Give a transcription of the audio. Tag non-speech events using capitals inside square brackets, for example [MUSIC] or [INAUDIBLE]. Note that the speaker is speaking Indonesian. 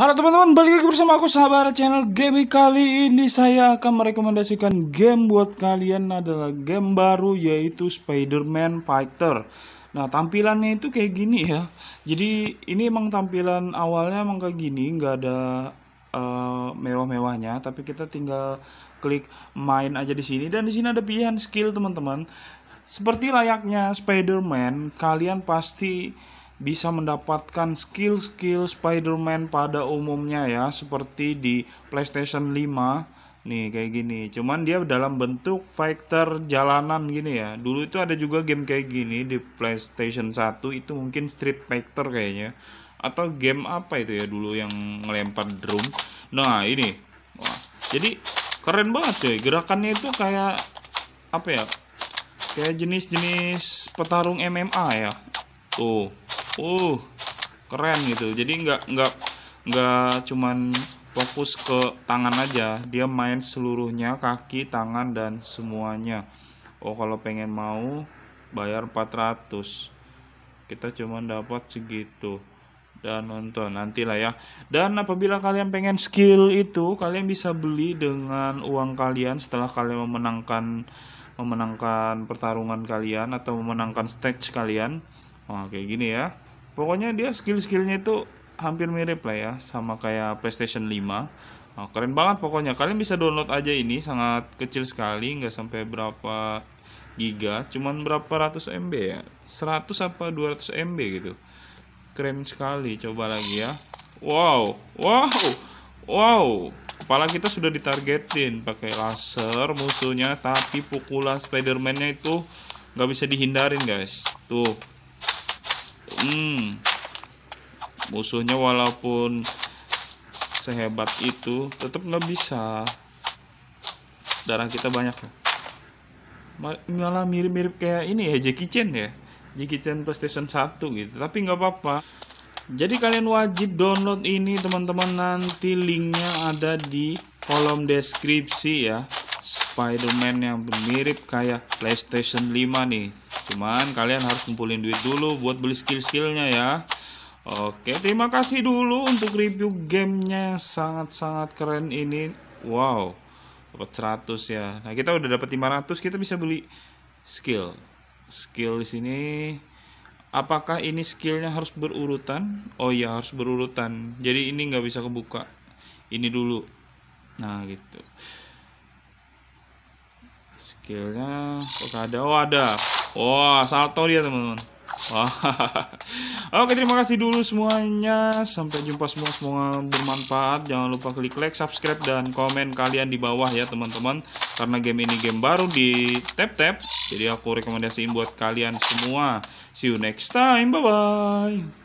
Halo teman-teman, balik lagi bersama aku sahabat channel Gaming Kali ini saya akan merekomendasikan game buat kalian adalah game baru yaitu Spider-Man Fighter Nah tampilannya itu kayak gini ya Jadi ini emang tampilan awalnya emang kayak gini nggak ada uh, mewah-mewahnya Tapi kita tinggal klik main aja di sini Dan di sini ada pilihan skill teman-teman Seperti layaknya Spider-Man, kalian pasti bisa mendapatkan skill-skill Spider-Man pada umumnya ya seperti di PlayStation 5 nih kayak gini cuman dia dalam bentuk fighter jalanan gini ya dulu itu ada juga game kayak gini di PlayStation 1 itu mungkin Street Fighter kayaknya atau game apa itu ya dulu yang ngelempar drum nah ini Wah. jadi keren banget cuy gerakannya itu kayak apa ya kayak jenis-jenis petarung MMA ya tuh uh keren gitu jadi nggak nggak nggak cuman fokus ke tangan aja dia main seluruhnya kaki tangan dan semuanya oh kalau pengen mau bayar 400 kita cuma dapat segitu dan nonton nantilah ya dan apabila kalian pengen skill itu kalian bisa beli dengan uang kalian setelah kalian memenangkan memenangkan pertarungan kalian atau memenangkan stage kalian oh, kayak gini ya pokoknya dia skill-skillnya itu hampir mirip lah ya sama kayak PlayStation 5 Oh, keren banget pokoknya kalian bisa download aja ini sangat kecil sekali nggak sampai berapa giga cuman berapa ratus MB ya 100 apa 200 MB gitu keren sekali coba lagi ya wow wow wow kepala kita sudah ditargetin pakai laser musuhnya tapi pukulan spider man nya itu nggak bisa dihindarin guys tuh hmm, musuhnya walaupun sehebat itu tetap nggak bisa darah kita banyak malah mirip-mirip kayak ini ya Jackie Chan ya Jackie Chan PlayStation 1 gitu tapi nggak apa-apa jadi kalian wajib download ini teman-teman nanti linknya ada di kolom deskripsi ya Spider-Man yang mirip kayak PlayStation 5 nih cuman kalian harus kumpulin duit dulu buat beli skill-skillnya ya Oke terima kasih dulu untuk review gamenya sangat-sangat keren ini Wow dapat 100 ya Nah kita udah dapat 500 kita bisa beli skill skill di sini apakah ini skillnya harus berurutan oh ya harus berurutan jadi ini nggak bisa kebuka ini dulu nah gitu skillnya kok ada oh ada wah oh, salto dia teman-teman wah [LAUGHS] oke terima kasih dulu semuanya sampai jumpa semua semoga bermanfaat jangan lupa klik like subscribe dan komen kalian di bawah ya teman-teman karena game ini game baru di tap tap jadi aku rekomendasiin buat kalian semua see you next time bye bye